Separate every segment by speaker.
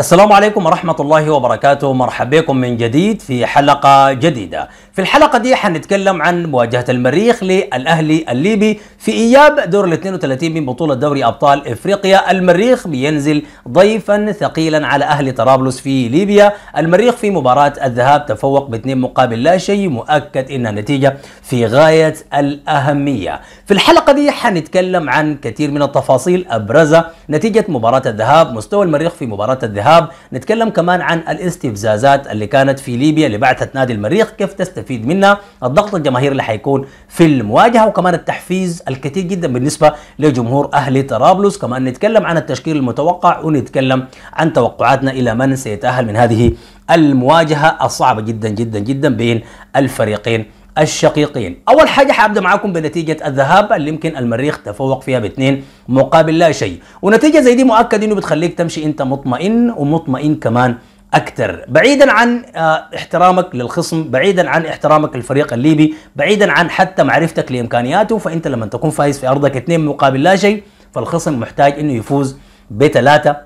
Speaker 1: السلام عليكم ورحمة الله وبركاته مرحبا بكم من جديد في حلقة جديدة في الحلقة دي حنتكلم عن مواجهة المريخ للأهلي الليبي في إياب دور ال 32 من بطولة دوري أبطال إفريقيا المريخ بينزل ضيفا ثقيلا على أهلي طرابلس في ليبيا المريخ في مباراة الذهاب تفوق باثنين مقابل لا شيء مؤكد إن نتيجة في غاية الأهمية في الحلقة دي حنتكلم عن كثير من التفاصيل أبرزها نتيجة مباراة الذهاب مستوى المريخ في مباراة الذهاب نتكلم كمان عن الاستفزازات اللي كانت في ليبيا لبعثة نادي المريخ كيف تستفز هيستفيد منها الضغط الجماهيري اللي هيكون في المواجهه وكمان التحفيز الكثير جدا بالنسبه لجمهور اهلي طرابلس كمان نتكلم عن التشكيل المتوقع ونتكلم عن توقعاتنا الى من سيتاهل من هذه المواجهه الصعبه جدا جدا جدا بين الفريقين الشقيقين اول حاجه حابدا معاكم بنتيجه الذهاب اللي يمكن المريخ تفوق فيها باثنين مقابل لا شيء ونتيجه زي دي مؤكد انه بتخليك تمشي انت مطمئن ومطمئن كمان اكثر بعيدا عن آه، احترامك للخصم بعيدا عن احترامك للفريق الليبي بعيدا عن حتى معرفتك لامكانياته فانت لما تكون فايز في ارضك اثنين مقابل لا شيء فالخصم محتاج انه يفوز بثلاثه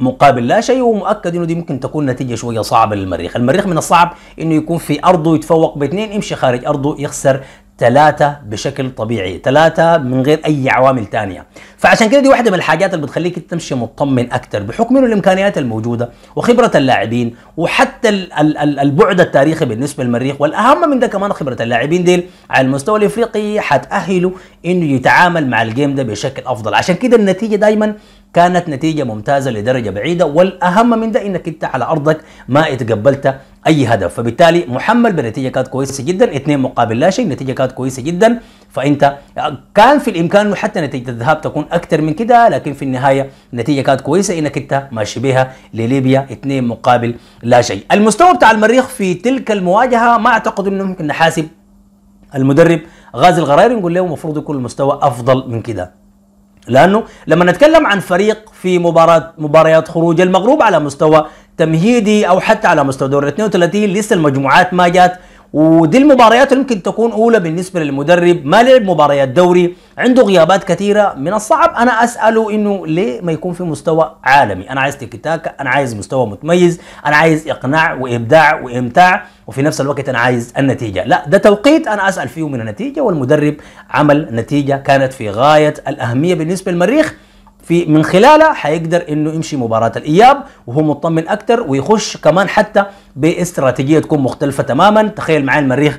Speaker 1: مقابل لا شيء ومؤكد انه دي ممكن تكون نتيجه شويه صعبه للمريخ، المريخ من الصعب انه يكون في ارضه يتفوق باثنين يمشي خارج ارضه يخسر ثلاثة بشكل طبيعي ثلاثة من غير أي عوامل تانية فعشان كده دي واحدة من الحاجات اللي بتخليك تمشي مطمن أكتر بحكم إنه الإمكانيات الموجودة وخبرة اللاعبين وحتى البعد التاريخي بالنسبة للمريخ والأهم من ده كمان خبرة اللاعبين ديل على المستوى الإفريقي حتأهله إنه يتعامل مع الجيم ده بشكل أفضل عشان كده النتيجة دايما كانت نتيجه ممتازه لدرجه بعيده والاهم من ده انك انت على ارضك ما اتقبلت اي هدف فبالتالي محمل بنتيجه كانت كويسه جدا اثنين مقابل لا شيء النتيجه كانت كويسه جدا فانت كان في الامكان حتى نتيجه الذهاب تكون اكثر من كده لكن في النهايه النتيجه كانت كويسه انك انت ماشي بها لليبيا اثنين مقابل لا شيء المستوى بتاع المريخ في تلك المواجهه ما اعتقد انه ممكن نحاسب المدرب غازي الغرير نقول له المفروض يكون المستوى افضل من كده لانه لما نتكلم عن فريق في مباراه مباريات خروج المغرب على مستوى تمهيدي او حتى على مستوى دور 32 لسه المجموعات ما جات ودي المباريات اللي ممكن تكون اولى بالنسبه للمدرب ما لعب مباريات دوري عنده غيابات كثيره من الصعب انا اساله انه ليه ما يكون في مستوى عالمي انا عايز تيكي تاكا انا عايز مستوى متميز انا عايز اقناع وابداع وامتاع وفي نفس الوقت انا عايز النتيجه لا ده توقيت انا اسال فيه من النتيجه والمدرب عمل نتيجه كانت في غايه الاهميه بالنسبه للمريخ في من خلاله حيقدر انه يمشي مباراه الاياب وهو مطمن اكتر ويخش كمان حتى باستراتيجيه تكون مختلفه تماما تخيل معايا المريخ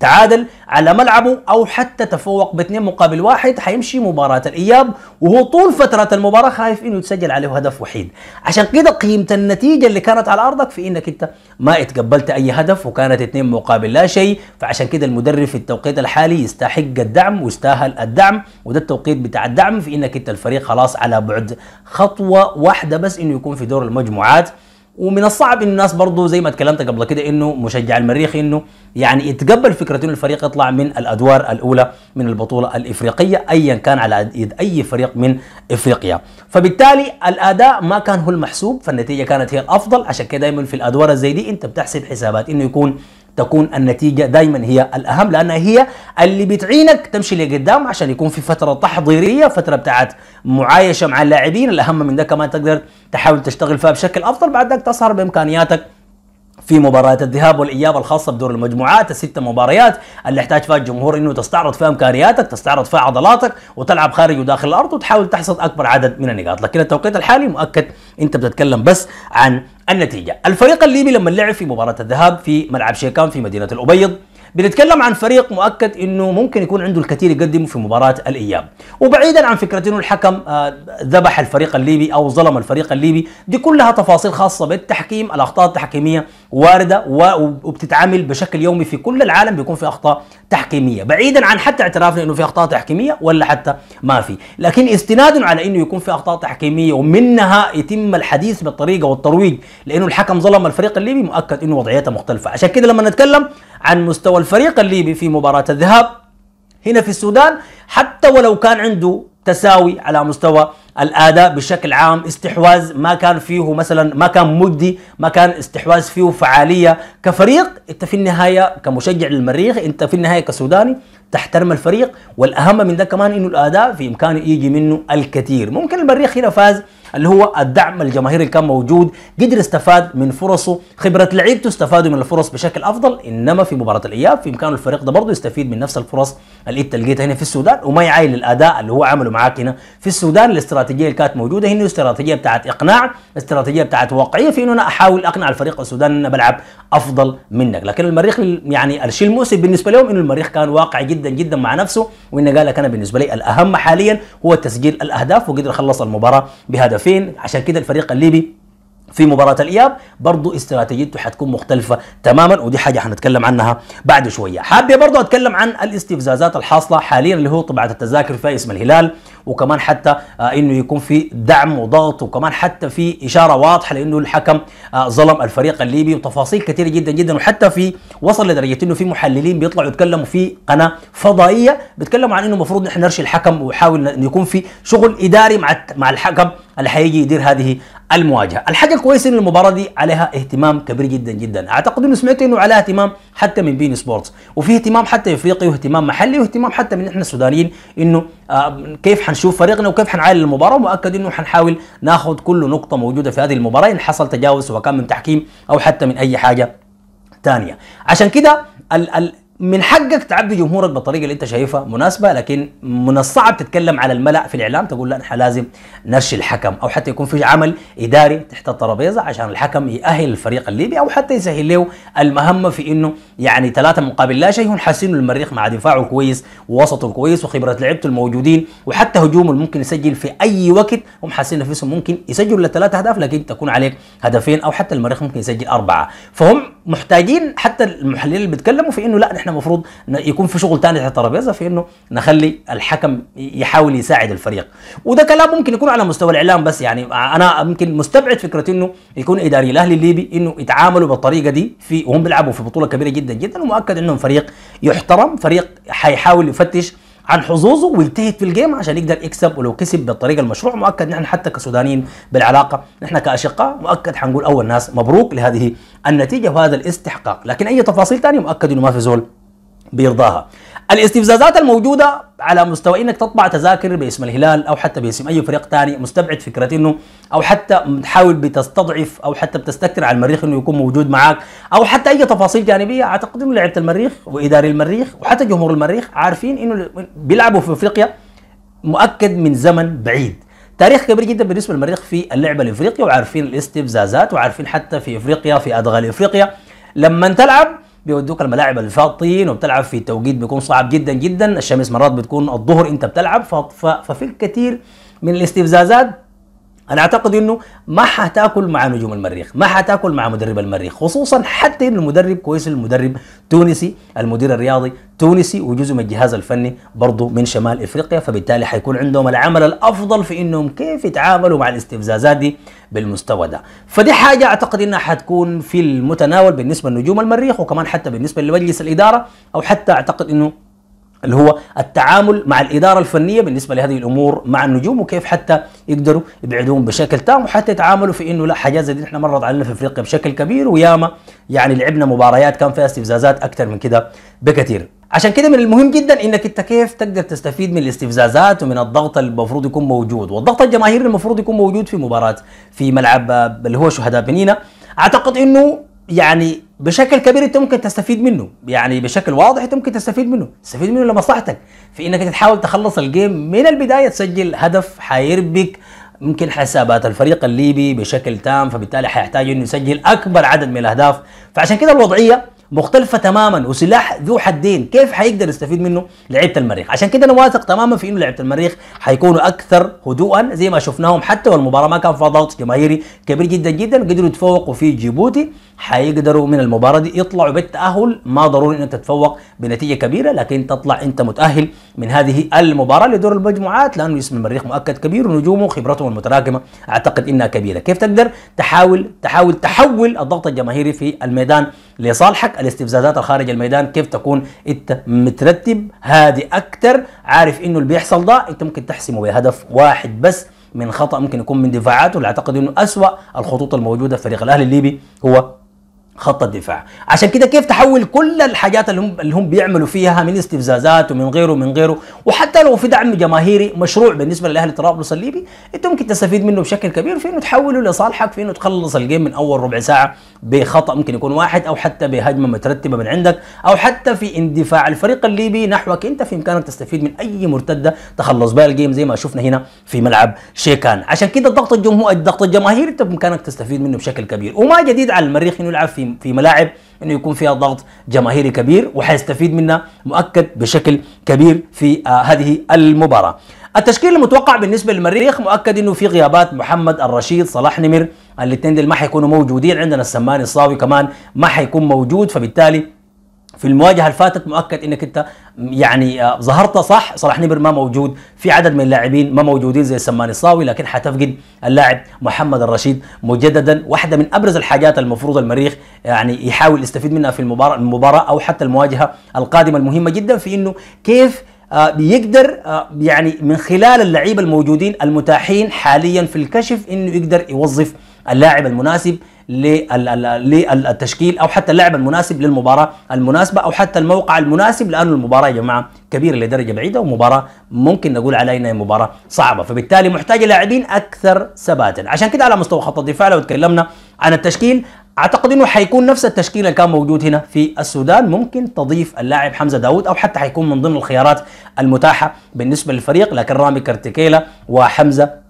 Speaker 1: تعادل على ملعبه او حتى تفوق باثنين مقابل واحد حيمشي مباراه الاياب وهو طول فتره المباراه خايف انه يتسجل عليه هدف وحيد عشان كده قيمه النتيجه اللي كانت على ارضك في انك انت ما اتقبلت اي هدف وكانت اثنين مقابل لا شيء فعشان كده المدرب في التوقيت الحالي يستحق الدعم ويستاهل الدعم وده التوقيت بتاع الدعم في انك انت الفريق خلاص على بعد خطوه واحده بس انه يكون في دور المجموعات ومن الصعب ان الناس برضه زي ما اتكلمت قبل كده انه مشجع المريخ انه يعني يتقبل فكره انه الفريق يطلع من الادوار الاولى من البطوله الافريقيه ايا كان على يد اي فريق من افريقيا فبالتالي الاداء ما كان هو المحسوب فالنتيجه كانت هي الافضل عشان كده دائما في الادوار زي دي انت بتحسب حسابات انه يكون تكون النتيجه دائما هي الاهم لانها هي اللي بتعينك تمشي لقدام عشان يكون في فتره تحضيريه فتره بتاعت معايشه مع اللاعبين الاهم من ده كمان تقدر تحاول تشتغل فيها بشكل افضل بعد ذلك تسهر بامكانياتك في مباريات الذهاب والاياب الخاصه بدور المجموعات الست مباريات اللي يحتاج فيها الجمهور انه تستعرض فيها امكانياتك، تستعرض فيها عضلاتك وتلعب خارج وداخل الارض وتحاول تحصد اكبر عدد من النقاط، لكن التوقيت الحالي مؤكد انت بتتكلم بس عن النتيجه. الفريق الليبي لما لعب في مباراه الذهاب في ملعب شيكان في مدينه الابيض بنتكلم عن فريق مؤكد انه ممكن يكون عنده الكثير يقدمه في مباراه الاياب وبعيدا عن فكره انه الحكم آه، ذبح الفريق الليبي او ظلم الفريق الليبي دي كلها تفاصيل خاصه بالتحكيم الاخطاء التحكيميه وارده وبتتعامل بشكل يومي في كل العالم بيكون في اخطاء تحكيميه بعيدا عن حتى اعترافنا انه في اخطاء تحكيميه ولا حتى ما في لكن استنادا على انه يكون في اخطاء تحكيميه ومنها يتم الحديث بالطريقه والترويج لانه الحكم ظلم الفريق الليبي مؤكد انه وضعيته مختلفه عشان كده لما نتكلم عن مستوى الفريق الليبي في مباراة الذهاب هنا في السودان حتى ولو كان عنده تساوي على مستوى الاداء بشكل عام استحواذ ما كان فيه مثلا ما كان مجدي ما كان استحواذ فيه فعاليه كفريق انت في النهايه كمشجع للمريخ انت في النهايه كسوداني تحترم الفريق والاهم من ده كمان انه الاداء في امكانه يجي منه الكثير ممكن المريخ هنا فاز اللي هو الدعم الجماهيري اللي كان موجود قدر استفاد من فرصه خبره لعيبته استفادوا من الفرص بشكل افضل انما في مباراه الاياب في امكانه الفريق ده برضه يستفيد من نفس الفرص اللي انت لقيتها هنا في السودان وما يعايل الاداء اللي هو عمله معاك هنا في السودان الاستراتيجيه اللي كانت موجوده هنا استراتيجيه بتاعت اقناع استراتيجيه بتاعت واقعيه في انه انا احاول اقنع الفريق السوداني ان انا بلعب افضل منك لكن المريخ يعني الشيء المؤسف بالنسبه لهم انه المريخ كان واقعي جدا جدا مع نفسه وانه قال لك انا بالنسبه لي الاهم حاليا هو تسجيل الاهداف وقدر خلص المباراه بهدف هدفين عشان كده الفريق الليبي في مباراة الإياب برضو استراتيجيته حتكون مختلفة تماما ودي حاجة حنتكلم عنها بعد شوية حابة برضو أتكلم عن الاستفزازات الحاصلة حاليا اللي هو طبعة التذاكر في اسم الهلال وكمان حتى آه انه يكون في دعم وضغط وكمان حتى في اشاره واضحه لانه الحكم آه ظلم الفريق الليبي وتفاصيل كثيره جدا جدا وحتى في وصل لدرجه انه في محللين بيطلعوا يتكلموا في قناه فضائيه بيتكلموا عن انه المفروض نحن نرشي الحكم ونحاول يكون في شغل اداري مع مع الحكم اللي حيجي يدير هذه المواجهه الحاجه الكويسه ان المباراه دي عليها اهتمام كبير جدا جدا اعتقد انه سمعت انه عليها اهتمام حتى من بين سبورتس وفي اهتمام حتى افريقي واهتمام محلي واهتمام حتى من احنا السودانيين انه آه، كيف حنشوف فريقنا وكيف حنعالج المباراه ومؤكد انه حنحاول ناخذ كل نقطه موجوده في هذه المباراه ان حصل تجاوز سواء كان من تحكيم او حتى من اي حاجه ثانيه عشان كده ال ال من حقك تعبي جمهورك بالطريقه اللي انت شايفها مناسبه لكن من الصعب تتكلم على الملا في الاعلام تقول لا احنا لازم نرشي الحكم او حتى يكون في عمل اداري تحت الترابيزه عشان الحكم ياهل الفريق الليبي او حتى يسهل له المهمه في انه يعني ثلاثه مقابل لا شيء هم حاسين المريخ مع دفاعه كويس ووسطه كويس وخبره لعبته الموجودين وحتى هجومه ممكن يسجل في اي وقت هم حاسين نفسهم ممكن يسجلوا لثلاثه اهداف لكن تكون عليك هدفين او حتى المريخ ممكن يسجل اربعه فهم محتاجين حتى المحللين اللي بيتكلموا في انه لا نحن احنا المفروض يكون في شغل ثاني تحت الترابيزه في انه نخلي الحكم يحاول يساعد الفريق وده كلام ممكن يكون على مستوى الاعلام بس يعني انا ممكن مستبعد فكره انه يكون اداري الاهلي الليبي انه يتعاملوا بالطريقه دي في وهم بيلعبوا في بطوله كبيره جدا جدا ومؤكد انهم فريق يحترم فريق حيحاول يفتش عن حظوظه ويلتهت في الجيم عشان يقدر يكسب ولو كسب بالطريقه المشروع مؤكد نحن حتى كسودانيين بالعلاقه نحن كاشقاء مؤكد حنقول اول ناس مبروك لهذه النتيجه وهذا الاستحقاق لكن اي تفاصيل ثانيه مؤكد انه ما في زول بيرضاها الاستفزازات الموجودة على مستوى انك تطبع تذاكر باسم الهلال او حتى باسم اي فريق ثاني مستبعد فكرة انه او حتى بتحاول بتستضعف او حتى بتستكثر على المريخ انه يكون موجود معاك او حتى اي تفاصيل جانبية اعتقد انه لعبة المريخ واداري المريخ وحتى جمهور المريخ عارفين انه بيلعبوا في افريقيا مؤكد من زمن بعيد تاريخ كبير جدا بالنسبه للمريخ في اللعبه الافريقيه وعارفين الاستفزازات وعارفين حتى في افريقيا في ادغال افريقيا لما تلعب بيودوك الملاعب اللي وبتلعب في توقيت بيكون صعب جدا جدا الشمس مرات بتكون الظهر انت بتلعب ففي الكثير من الاستفزازات انا اعتقد انه ما حتاكل مع نجوم المريخ ما حتاكل مع مدرب المريخ خصوصا حتى انه المدرب كويس المدرب تونسي المدير الرياضي تونسي وجزء من الجهاز الفني برضه من شمال افريقيا فبالتالي حيكون عندهم العمل الافضل في انهم كيف يتعاملوا مع الاستفزازات دي بالمستوى ده فدي حاجه اعتقد انها حتكون في المتناول بالنسبه لنجوم المريخ وكمان حتى بالنسبه لمجلس الاداره او حتى اعتقد انه اللي هو التعامل مع الإدارة الفنية بالنسبة لهذه الأمور مع النجوم وكيف حتى يقدروا يبعدوهم بشكل تام وحتى يتعاملوا في إنه لا حاجات زي دي إحنا مرت علينا في أفريقيا بشكل كبير وياما يعني لعبنا مباريات كان فيها استفزازات أكثر من كده بكثير عشان كده من المهم جدا انك انت كيف تقدر تستفيد من الاستفزازات ومن الضغط اللي المفروض يكون موجود والضغط الجماهيري المفروض يكون موجود في مباراه في ملعب اللي هو شهداء بنينا اعتقد انه يعني بشكل كبير انت ممكن تستفيد منه يعني بشكل واضح انت ممكن تستفيد منه تستفيد منه لمصلحتك في انك تحاول تخلص الجيم من البدايه تسجل هدف حيربك ممكن حسابات الفريق الليبي بشكل تام فبالتالي حيحتاج انه يسجل اكبر عدد من الاهداف فعشان كده الوضعيه مختلفه تماما وسلاح ذو حدين كيف حيقدر يستفيد منه لعيبه المريخ عشان كده انا واثق تماما في انه لعيبه المريخ حيكونوا اكثر هدوءا زي ما شفناهم حتى والمباراه ما كان فيها ضغط جماهيري كبير جدا جدا قدروا يتفوقوا في جيبوتي حيقدروا من المباراه دي يطلعوا بالتاهل ما ضروري انك تتفوق بنتيجه كبيره لكن تطلع انت متاهل من هذه المباراه لدور المجموعات لانه اسم المريخ مؤكد كبير ونجومه وخبرته المتراكمه اعتقد انها كبيره كيف تقدر تحاول تحاول تحول الضغط الجماهيري في الميدان لصالحك الاستفزازات الخارج الميدان كيف تكون انت مترتب هادي اكتر عارف انه اللي بيحصل ده انت ممكن تحسمه بهدف واحد بس من خطا ممكن يكون من دفاعاته اللي اعتقد انه اسوا الخطوط الموجوده في فريق الاهلي الليبي هو خط الدفاع عشان كده كيف تحول كل الحاجات اللي هم اللي هم بيعملوا فيها من استفزازات ومن غيره ومن غيره وحتى لو في دعم جماهيري مشروع بالنسبه لاهل طرابلس الليبي انت ممكن تستفيد منه بشكل كبير في انه تحوله لصالحك في انه تخلص الجيم من اول ربع ساعه بخطا ممكن يكون واحد او حتى بهجمه مترتبه من عندك او حتى في اندفاع الفريق الليبي نحوك انت في امكانك تستفيد من اي مرتده تخلص بها الجيم زي ما شفنا هنا في ملعب شيكان عشان كده الضغط الجمهور الضغط الجماهيري انت بامكانك تستفيد منه بشكل كبير وما جديد على المريخ انه يلعب في في ملاعب انه يكون فيها ضغط جماهيري كبير وحيستفيد منها مؤكد بشكل كبير في آه هذه المباراه. التشكيل المتوقع بالنسبه للمريخ مؤكد انه في غيابات محمد الرشيد صلاح نمر الاثنين دول ما حيكونوا موجودين عندنا السماني الصاوي كمان ما حيكون موجود فبالتالي في المواجهه اللي فاتت مؤكد انك انت يعني آه، ظهرت صح صلاح نمر ما موجود في عدد من اللاعبين ما موجودين زي سماني الصاوي لكن حتفقد اللاعب محمد الرشيد مجددا واحده من ابرز الحاجات المفروض المريخ آه، يعني يحاول يستفيد منها في المباراه المباراه او حتى المواجهه القادمه المهمه جدا في انه كيف بيقدر آه، يعني من خلال اللعيبه الموجودين المتاحين حاليا في الكشف انه يقدر يوظف اللاعب المناسب للتشكيل او حتى اللاعب المناسب للمباراه المناسبه او حتى الموقع المناسب لانه المباراه يا جماعه كبيره لدرجه بعيده ومباراه ممكن نقول عليها انها مباراه صعبه فبالتالي محتاجه لاعبين اكثر ثباتا عشان كده على مستوى خط الدفاع لو تكلمنا عن التشكيل اعتقد انه حيكون نفس التشكيل اللي كان موجود هنا في السودان ممكن تضيف اللاعب حمزه داوود او حتى حيكون من ضمن الخيارات المتاحه بالنسبه للفريق لكن رامي كارتيكيلا وحمزه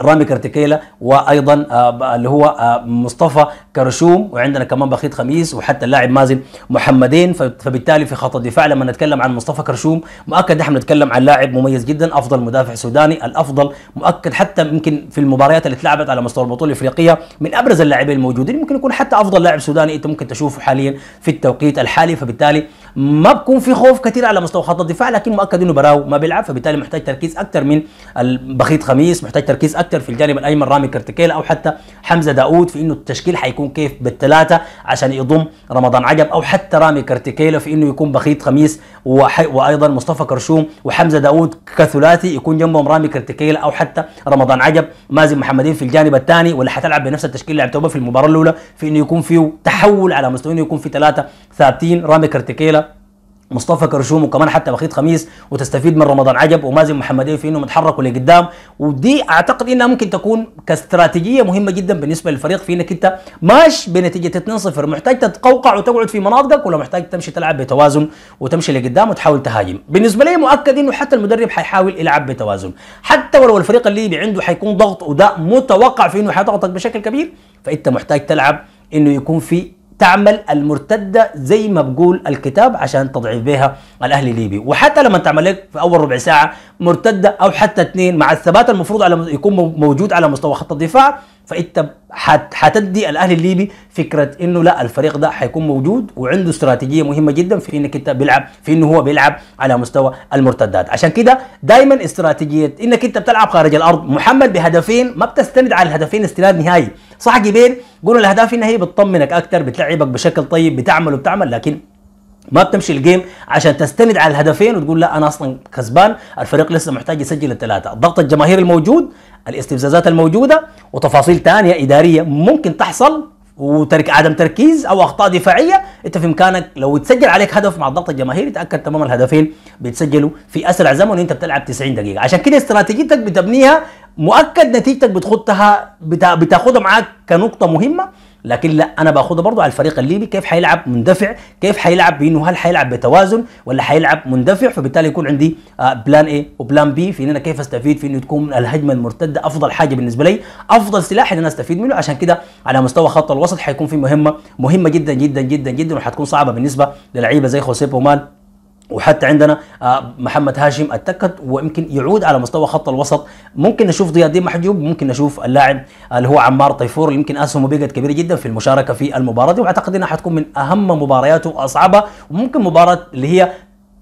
Speaker 1: رامي كرتكيلا وايضا آه، اللي هو آه، مصطفى كرشوم وعندنا كمان بخيت خميس وحتى اللاعب مازن محمدين فبالتالي في خط الدفاع لما نتكلم عن مصطفى كرشوم مؤكد نحن نتكلم عن لاعب مميز جدا افضل مدافع سوداني الافضل مؤكد حتى يمكن في المباريات اللي اتلعبت على مستوى البطوله الافريقيه من ابرز اللاعبين الموجودين ممكن يكون حتى افضل لاعب سوداني انت ممكن تشوفه حاليا في التوقيت الحالي فبالتالي ما بكون في خوف كثير على مستوى خط الدفاع لكن مؤكد انه براو ما بيلعب فبالتالي محتاج تركيز اكثر من البخيت خميس محتاج تركيز اكثر في الجانب الايمن رامي كرتكيل او حتى حمزه داوود في انه التشكيل حيكون كيف بالثلاثه عشان يضم رمضان عجب او حتى رامي كرتكيل في انه يكون بخيت خميس وحي وايضا مصطفى كرشوم وحمزه داوود كثلاثي يكون جنبهم رامي كرتكيل او حتى رمضان عجب مازن محمدين في الجانب الثاني ولا حتلعب بنفس التشكيل اللي لعبته في المباراه الاولى في انه يكون فيه تحول على مستوى انه يكون في ثلاثه ثابتين رامي كرتكيله مصطفى كرشوم وكمان حتى بخيت خميس وتستفيد من رمضان عجب ومازن محمدي في انهم يتحركوا لقدام ودي اعتقد انها ممكن تكون كاستراتيجيه مهمه جدا بالنسبه للفريق في انك انت ماش بنتيجه 2-0 محتاج تتقوقع وتقعد في مناطقك ولا محتاج تمشي تلعب بتوازن وتمشي لقدام وتحاول تهاجم بالنسبه لي مؤكد انه حتى المدرب حيحاول يلعب بتوازن حتى ولو الفريق الليبي عنده حيكون ضغط وده متوقع في انه حيضغطك بشكل كبير فانت محتاج تلعب انه يكون في تعمل المرتده زي ما بقول الكتاب عشان تضعف بها الاهلي الليبي وحتى لما تعمل لك في اول ربع ساعه مرتده او حتى اثنين مع الثبات المفروض على يكون موجود على مستوى خط الدفاع فانت حتدي الاهلي الليبي فكره انه لا الفريق ده حيكون موجود وعنده استراتيجيه مهمه جدا في انك انت بيلعب في انه هو بيلعب على مستوى المرتدات عشان كده دايما استراتيجيه انك انت بتلعب خارج الارض محمد بهدفين ما بتستند على الهدفين استناد نهائي صح جبين قولوا الاهداف النهائيه بتطمنك اكثر بتلعبك بشكل طيب بتعمل وبتعمل لكن ما بتمشي الجيم عشان تستند على الهدفين وتقول لا انا اصلا كسبان الفريق لسه محتاج يسجل الثلاثه الضغط الجماهيري الموجود الاستفزازات الموجوده وتفاصيل ثانيه اداريه ممكن تحصل وترك عدم تركيز او اخطاء دفاعيه انت في امكانك لو تسجل عليك هدف مع الضغط الجماهيري تاكد تمام الهدفين بيتسجلوا في اسرع زمن وانت بتلعب 90 دقيقه عشان كده استراتيجيتك بتبنيها مؤكد نتيجتك بتخطها بتاخدها معاك كنقطه مهمه لكن لا انا باخذه برضه على الفريق الليبي كيف حيلعب مندفع كيف حيلعب بانه هل حيلعب بتوازن ولا حيلعب مندفع فبالتالي يكون عندي بلان اي وبلان بي في ان انا كيف استفيد في انه تكون الهجمه المرتده افضل حاجه بالنسبه لي افضل سلاح ان انا استفيد منه عشان كده على مستوى خط الوسط حيكون في مهمه مهمه جدا جدا جدا جدا وحتكون صعبه بالنسبه للعيبه زي خوسيه بومان وحتى عندنا آه، محمد هاشم اتاكد ويمكن يعود على مستوى خط الوسط ممكن نشوف ضياء الدين محجوب ممكن نشوف اللاعب اللي هو عمار طيفور يمكن اسهمه بقت كبيره جدا في المشاركه في المباراه دي واعتقد انها حتكون من اهم مبارياته واصعبها وممكن مباراه اللي هي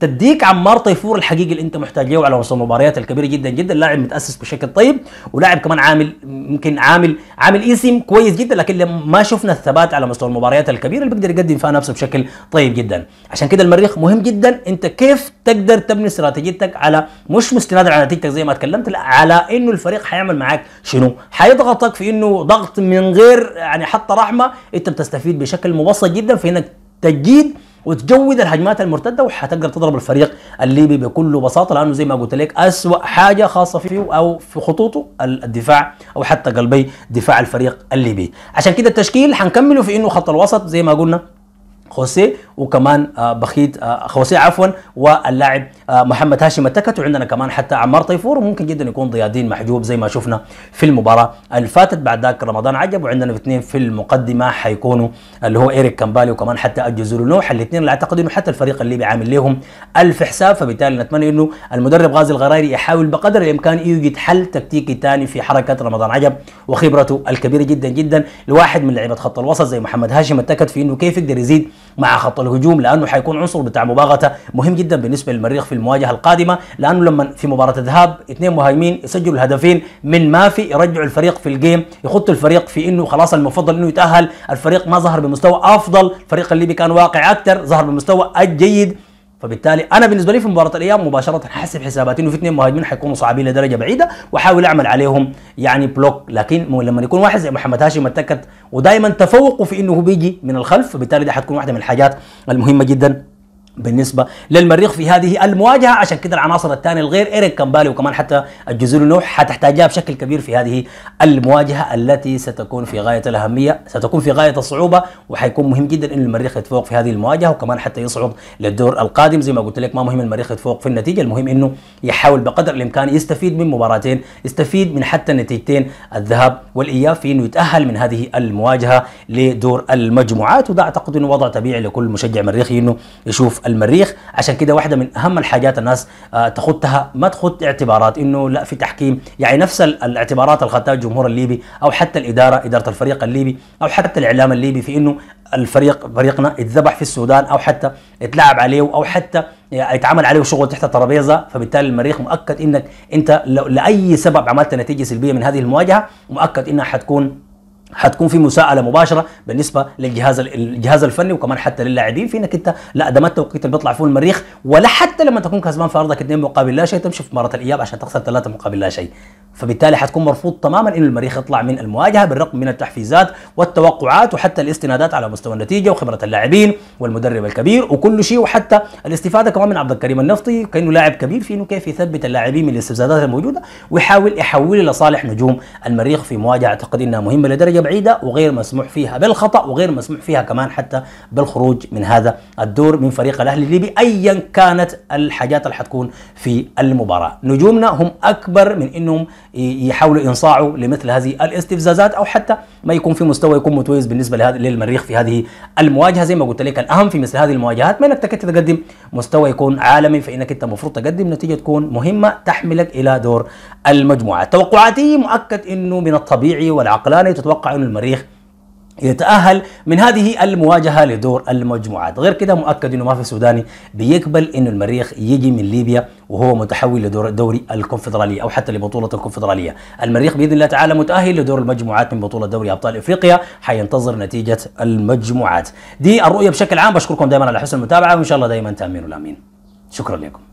Speaker 1: تديك عمار طيفور الحقيقي اللي انت محتاج له على مستوى المباريات الكبيره جدا جدا لاعب متاسس بشكل طيب ولاعب كمان عامل ممكن عامل عامل اسم كويس جدا لكن ما شفنا الثبات على مستوى المباريات الكبيره اللي بيقدر يقدم فيها نفسه بشكل طيب جدا عشان كده المريخ مهم جدا انت كيف تقدر تبني استراتيجيتك على مش مستند على نتيجتك زي ما اتكلمت لا على انه الفريق حيعمل معاك شنو حيضغطك في انه ضغط من غير يعني حتى رحمه انت بتستفيد بشكل مبسط جدا في انك تجيد وتجود الهجمات المرتده وحتقدر تضرب الفريق الليبي بكل بساطه لانه زي ما قلت لك اسوء حاجه خاصه فيه او في خطوطه الدفاع او حتى قلبي دفاع الفريق الليبي عشان كده التشكيل حنكمله في انه خط الوسط زي ما قلنا خوسيه وكمان آه، بخيت آه، خوسيه عفوا واللاعب آه، محمد هاشم التكت وعندنا كمان حتى عمار طيفور وممكن جدا يكون ضيادين محجوب زي ما شفنا في المباراه اللي فاتت بعد ذاك رمضان عجب وعندنا اثنين في المقدمه حيكونوا اللي هو ايريك كامبالي وكمان حتى الجزر نوح الاثنين اللي اعتقد انه حتى الفريق الليبي عامل لهم الف حساب فبالتالي نتمنى انه المدرب غازي الغرايري يحاول بقدر الامكان يوجد حل تكتيكي ثاني في حركه رمضان عجب وخبرته الكبيره جدا جدا لواحد من لعيبه خط الوسط زي محمد هاشم التكت في انه كيف يقدر يزيد مع خط الهجوم لانه حيكون عنصر بتاع مباغته مهم جدا بالنسبه للمريخ في المواجهه القادمه لانه لما في مباراه الذهاب اثنين مهاجمين يسجلوا الهدفين من مافي يرجعوا الفريق في الجيم يخط الفريق في انه خلاص المفضل انه يتاهل الفريق ما ظهر بمستوى افضل الفريق الليبي كان واقع اكثر ظهر بمستوى الجيد فبالتالي انا بالنسبه لي في مباراه الايام مباشره حسب حساباتي انه في اثنين مهاجمين حيكونوا صعبين لدرجه بعيده واحاول اعمل عليهم يعني بلوك لكن لما يكون واحد زي محمد هاشم اتكت ودائما تفوقوا في انه بيجي من الخلف فبالتالي ده حتكون واحده من الحاجات المهمه جدا بالنسبه للمريخ في هذه المواجهه عشان كده العناصر الثانيه الغير ايريك كامبالي وكمان حتى الجزر نوح حتحتاجها بشكل كبير في هذه المواجهه التي ستكون في غايه الاهميه ستكون في غايه الصعوبه وحيكون مهم جدا ان المريخ يتفوق في هذه المواجهه وكمان حتى يصعد للدور القادم زي ما قلت لك ما مهم المريخ يتفوق في النتيجه المهم انه يحاول بقدر الامكان يستفيد من مباراتين يستفيد من حتى نتيجتين الذهاب والاياب في انه يتاهل من هذه المواجهه لدور المجموعات وده اعتقد انه وضع طبيعي لكل مشجع مريخي انه يشوف المريخ عشان كده واحده من اهم الحاجات الناس آه، تخطها ما تخط اعتبارات انه لا في تحكيم يعني نفس الاعتبارات اللي الجمهور الليبي او حتى الاداره اداره الفريق الليبي او حتى الاعلام الليبي في انه الفريق فريقنا اتذبح في السودان او حتى اتلعب عليه او حتى يتعامل عليه شغل تحت الترابيزه فبالتالي المريخ مؤكد انك انت لاي سبب عملت نتيجه سلبيه من هذه المواجهه مؤكد انها حتكون حتكون في مساءله مباشره بالنسبه للجهاز الجهاز الفني وكمان حتى للاعبين في انك انت لا ده ما التوقيت اللي بيطلع فيه المريخ ولا حتى لما تكون كسبان في ارضك اثنين مقابل لا شيء تمشي في مباراه الاياب عشان تخسر ثلاثه مقابل لا شيء فبالتالي حتكون مرفوض تماما انه المريخ يطلع من المواجهه بالرغم من التحفيزات والتوقعات وحتى الاستنادات على مستوى النتيجه وخبره اللاعبين والمدرب الكبير وكل شيء وحتى الاستفاده كمان من عبد الكريم النفطي كانه لاعب كبير في انه كيف يثبت اللاعبين من الاستفزازات الموجوده ويحاول يحوله لصالح نجوم المريخ في مواجهه اعتقد انها مهمه لدرجه منطقة بعيدة وغير مسموح فيها بالخطأ وغير مسموح فيها كمان حتى بالخروج من هذا الدور من فريق الأهلي الليبي أيا كانت الحاجات اللي حتكون في المباراة نجومنا هم أكبر من أنهم يحاولوا ينصاعوا لمثل هذه الاستفزازات أو حتى ما يكون في مستوى يكون متميز بالنسبه لهذا للمريخ في هذه المواجهه زي ما قلت لك الاهم في مثل هذه المواجهات ما انك تقدم مستوى يكون عالمي فانك انت المفروض تقدم نتيجه تكون مهمه تحملك الى دور المجموعه توقعاتي مؤكد انه من الطبيعي والعقلاني تتوقع انه المريخ يتأهل من هذه المواجهة لدور المجموعات غير كده مؤكد أنه ما في سوداني بيقبل أنه المريخ يجي من ليبيا وهو متحول لدور دوري الكونفدرالية أو حتى لبطولة الكونفدرالية المريخ بإذن الله تعالى متأهل لدور المجموعات من بطولة دوري أبطال إفريقيا حينتظر نتيجة المجموعات دي الرؤية بشكل عام بشكركم دائما على حسن المتابعة وإن شاء الله دائما تأمين الأمين شكرا لكم